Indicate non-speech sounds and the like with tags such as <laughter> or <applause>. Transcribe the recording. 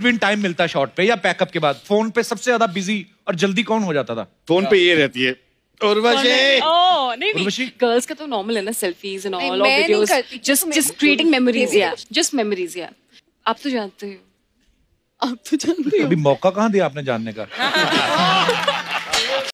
between time मिलता shot पे या पैकअप के बाद फोन पे सबसे ज्यादा बिजी और जल्दी कौन हो जाता था फोन पे ये रहती है गर्ल्स oh, का तो नॉर्मल है ना selfies and all videos just just creating memories या जस्ट मेमोरीज या आप तो जानते हो आप तो जानते हो अभी मौका कहाँ दिया आपने जानने का <laughs>